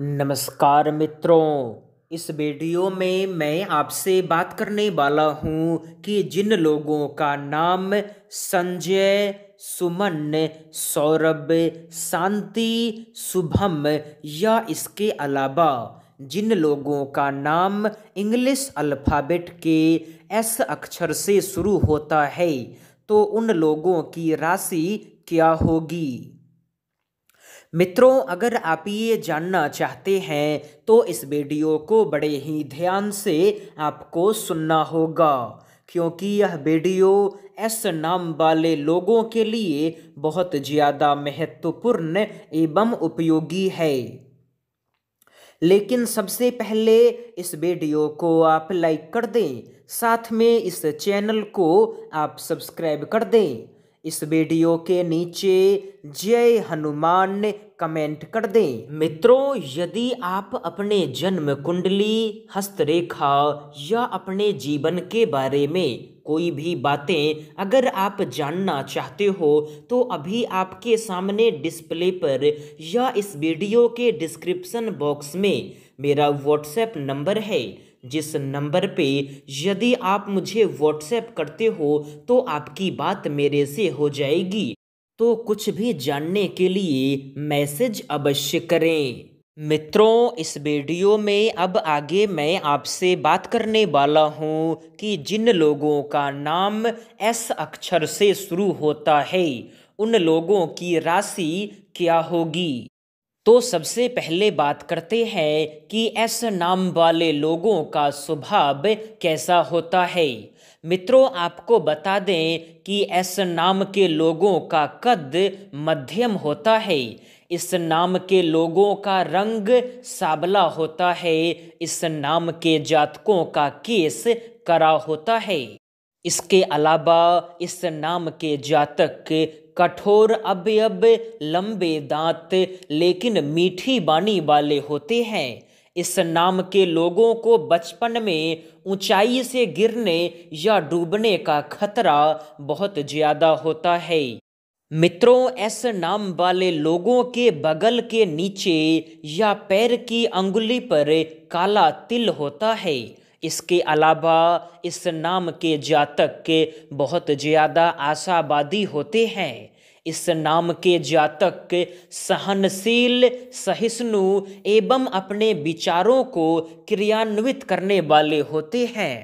नमस्कार मित्रों इस वीडियो में मैं आपसे बात करने वाला हूं कि जिन लोगों का नाम संजय सुमन सौरभ शांति शुभम या इसके अलावा जिन लोगों का नाम इंग्लिश अल्फ़ाबेट के एस अक्षर से शुरू होता है तो उन लोगों की राशि क्या होगी मित्रों अगर आप ये जानना चाहते हैं तो इस वीडियो को बड़े ही ध्यान से आपको सुनना होगा क्योंकि यह वीडियो एस नाम वाले लोगों के लिए बहुत ज़्यादा महत्वपूर्ण एवं उपयोगी है लेकिन सबसे पहले इस वीडियो को आप लाइक कर दें साथ में इस चैनल को आप सब्सक्राइब कर दें इस वीडियो के नीचे जय हनुमान कमेंट कर दें मित्रों यदि आप अपने जन्म कुंडली हस्तरेखा या अपने जीवन के बारे में कोई भी बातें अगर आप जानना चाहते हो तो अभी आपके सामने डिस्प्ले पर या इस वीडियो के डिस्क्रिप्शन बॉक्स में मेरा व्हाट्सएप नंबर है जिस नंबर पे यदि आप मुझे व्हाट्सएप करते हो तो आपकी बात मेरे से हो जाएगी तो कुछ भी जानने के लिए मैसेज अवश्य करें मित्रों इस वीडियो में अब आगे मैं आपसे बात करने वाला हूँ कि जिन लोगों का नाम एस अक्षर से शुरू होता है उन लोगों की राशि क्या होगी तो सबसे पहले बात करते हैं कि ऐस नाम वाले लोगों का स्वभाव कैसा होता है मित्रों आपको बता दें कि ऐस नाम के लोगों का कद मध्यम होता है इस नाम के लोगों का रंग साबला होता है इस नाम के जातकों का केस करा होता है इसके अलावा इस नाम के जातक कठोर अब लंबे दांत लेकिन मीठी बानी वाले होते हैं इस नाम के लोगों को बचपन में ऊंचाई से गिरने या डूबने का खतरा बहुत ज़्यादा होता है मित्रों ऐसे नाम वाले लोगों के बगल के नीचे या पैर की अंगुली पर काला तिल होता है इसके अलावा इस नाम के जातक के बहुत ज़्यादा आशावादी होते हैं इस नाम के जातक सहनशील सहिष्णु एवं अपने विचारों को क्रियान्वित करने वाले होते हैं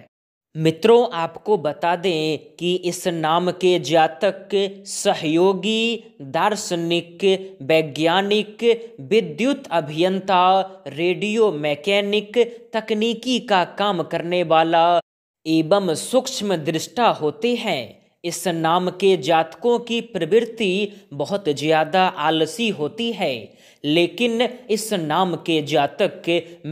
मित्रों आपको बता दें कि इस नाम के जातक सहयोगी दार्शनिक वैज्ञानिक विद्युत अभियंता रेडियो मैकेनिक तकनीकी का काम करने वाला एवं सूक्ष्म दृष्टा होते हैं इस नाम के जातकों की प्रवृत्ति बहुत ज़्यादा आलसी होती है लेकिन इस नाम के जातक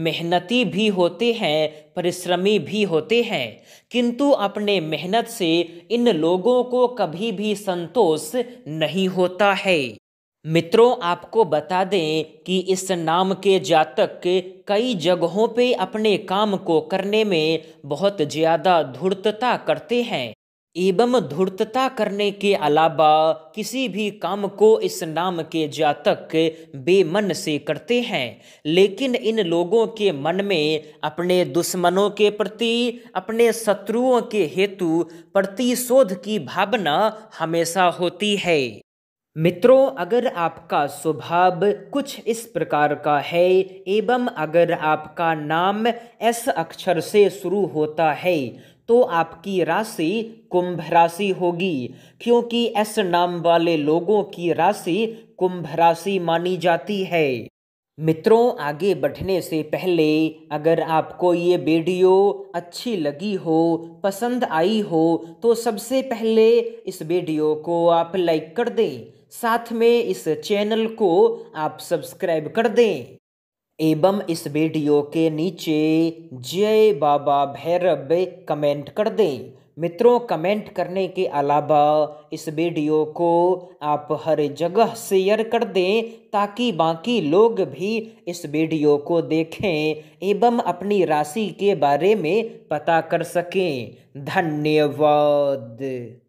मेहनती भी होते हैं परिश्रमी भी होते हैं किंतु अपने मेहनत से इन लोगों को कभी भी संतोष नहीं होता है मित्रों आपको बता दें कि इस नाम के जातक कई जगहों पे अपने काम को करने में बहुत ज़्यादा धूर्तता करते हैं एवं धूर्तता करने के अलावा किसी भी काम को इस नाम के जातक बेमन से करते हैं लेकिन इन लोगों के मन में अपने दुश्मनों के प्रति अपने शत्रुओं के हेतु प्रतिशोध की भावना हमेशा होती है मित्रों अगर आपका स्वभाव कुछ इस प्रकार का है एवं अगर आपका नाम एस अक्षर से शुरू होता है तो आपकी राशि कुंभ राशि होगी क्योंकि एस नाम वाले लोगों की राशि कुंभ राशि मानी जाती है मित्रों आगे बढ़ने से पहले अगर आपको ये वीडियो अच्छी लगी हो पसंद आई हो तो सबसे पहले इस वीडियो को आप लाइक कर दें साथ में इस चैनल को आप सब्सक्राइब कर दें एवं इस वीडियो के नीचे जय बाबा भैरव कमेंट कर दें मित्रों कमेंट करने के अलावा इस वीडियो को आप हर जगह शेयर कर दें ताकि बाकी लोग भी इस वीडियो को देखें एवं अपनी राशि के बारे में पता कर सकें धन्यवाद